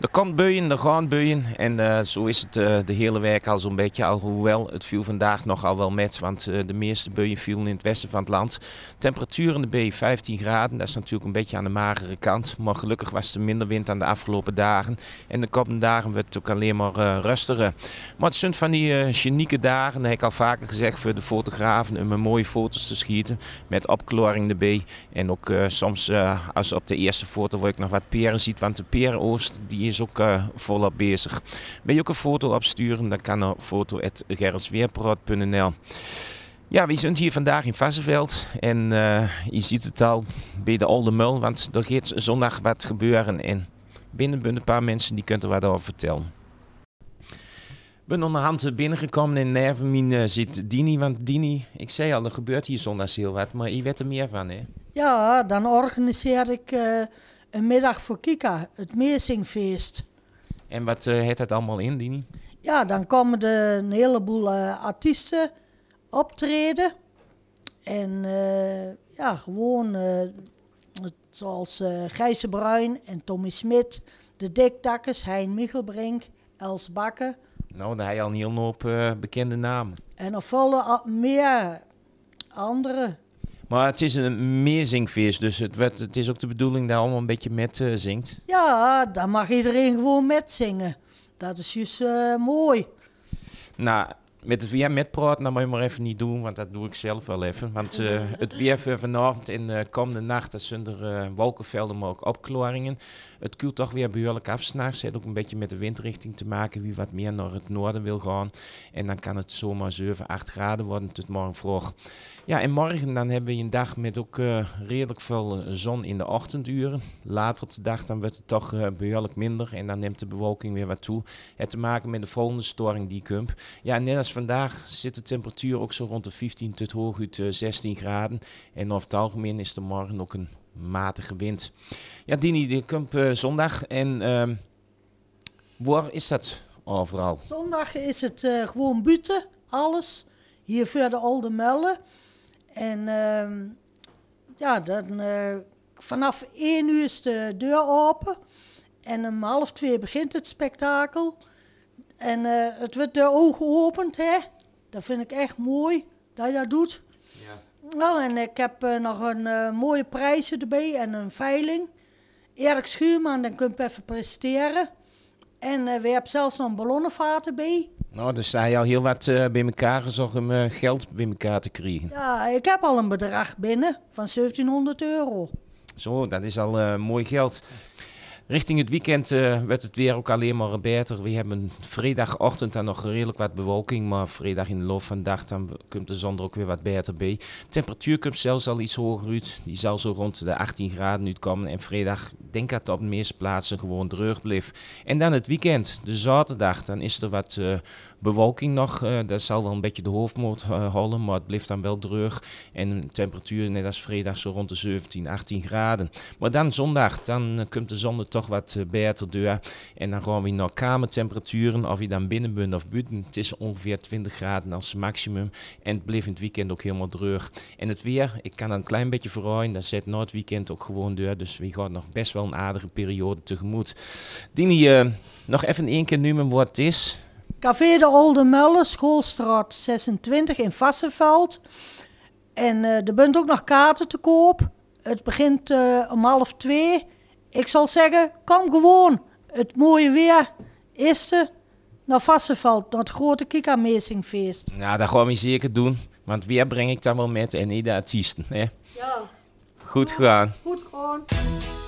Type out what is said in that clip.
de komt buien, de gaan buien. En eh, zo is het eh, de hele week al zo'n beetje. Alhoewel, het viel vandaag nogal wel met, want eh, de meeste buien vielen in het westen van het land. Temperatuur in de B 15 graden, dat is natuurlijk een beetje aan de magere kant. Maar gelukkig was er minder wind aan de afgelopen dagen. En de komende dagen werd het ook alleen maar rustiger. Maar het zijn van die genieke dagen, dat heb ik al vaker gezegd, voor de fotografen om mooie foto's te schieten. Met opkloring de B. En ook soms als op de eerste foto waar ik nog wat peren ziet, want de perenoogst die is ook eh, volop bezig. Wil je ook een foto opsturen, dan kan naar foto.gerritsweerproot.nl ja, we zijn hier vandaag in Vassenveld en eh, je ziet het al bij de Olde Mul, want er gaat zondag wat gebeuren en binnen een paar mensen die kunnen er wat over vertellen. Ik ben onderhand binnengekomen en Nerven eh, zit Dini, want Dini, ik zei al, er gebeurt hier zondags heel wat, maar je weet er meer van hè? Ja, dan organiseer ik een middag voor Kika, het Meersingfeest. En wat uh, eh, heeft het allemaal in, Dini? Ja, dan komen er een heleboel eh, artiesten optreden. En eh, ja, gewoon zoals Gijze Bruin en Tommy Smit, de Diktakkers, Hein Michelbrink, Els Bakken. Nou, daar hij al een hele hoop bekende namen. En nog vallen meer andere maar het is een meerzingfeest, dus het, het is ook de bedoeling dat allemaal een beetje met eh, zingt. Ja, dan mag iedereen gewoon met zingen. Dat is juist eh, mooi. Nou, met het weer metpraten, dat moet je maar even niet doen, want dat doe ik zelf wel even. Want eh, het weer vanavond en de eh, komende nacht, dat zijn er eh, wolkenvelden, maar ook opklaringen. Het koelt toch weer behoorlijk af s'nachts. Het heeft ook een beetje met de windrichting te maken, wie wat meer naar het noorden wil gaan. En dan kan het zomaar 7, 8 graden worden tot morgen vroeg. Ja, en morgen dan hebben we een dag met ook redelijk veel zon in de ochtenduren. Later op de dag dan wordt het toch behoorlijk minder en dan neemt de bewolking weer wat toe. Het te maken met de volgende storing die komt. Ja, net als dus vandaag zit de temperatuur ook zo rond de 15 tot hooguit 16 eh, graden. En over het algemeen is er morgen ook een matige wind. Ja, Dini, de kamp eh, zondag. En ehm, waar is dat overal? Zondag is het eh, gewoon buiten, alles. Hier verder al de En ehm, ja, dan vanaf 1 uur is de deur open. En om half twee begint het spektakel. En eh, het wordt de ogen geopend, hè. Dat vind ik echt mooi, dat je dat doet. Ja. Nou, en ik heb eh, nog een eh, mooie prijzen erbij en een veiling. Erik Schuurman, dan kun je even presteren. En we hebben zelfs een ballonnenvaart erbij. Nou, dan sta je al heel wat bij elkaar gezorgd om geld bij elkaar te krijgen. Ja, ik heb al een bedrag binnen van 1700 euro. Zo, dat is al mooi geld. Richting het weekend eh, werd het weer ook alleen maar beter. We hebben vrijdagochtend dan nog redelijk wat bewolking. Maar vrijdag in de loop van de dag dan komt de zon er ook weer wat beter bij. De temperatuur komt zelfs al iets hoger uit. Die zal zo rond de 18 graden uitkomen. En vrijdag denk dat op de meeste plaatsen gewoon droog bleef. En dan het weekend, de zaterdag, dan is er wat eh, bewolking nog. Eh, dat zal wel een beetje de hoofdmoot uh, eh, houden, maar het blijft dan wel droog. En de temperatuur net als vrijdag zo rond de 17, 18 graden. Maar dan zondag, dan komt de zon er toch wat beter door. En dan gaan we naar kamertemperaturen, of je dan binnen bent of buiten. Het is ongeveer 20 graden als maximum. En het bleef in het weekend ook helemaal droog. En het weer, ik kan een klein beetje verruimen. dan zet na het weekend ook gewoon door. Dus we gaan nog best wel een aardige periode tegemoet. Dini, eh, nog even één keer noemen wat het is. Café de Olde Mullen, Schoolstraat 26 in Vassenveld. En uh, er bent ook nog kaarten te koop. Het begint eh, om half twee. Ik zal zeggen, kom gewoon. Het mooie weer is naar Vassenveld, naar het grote Kika Ja, Nou, dat gaan we zeker doen. Want weer breng ik dan wel met en niet de artiesten. Hè? Ja. Goed gedaan. Goed gedaan.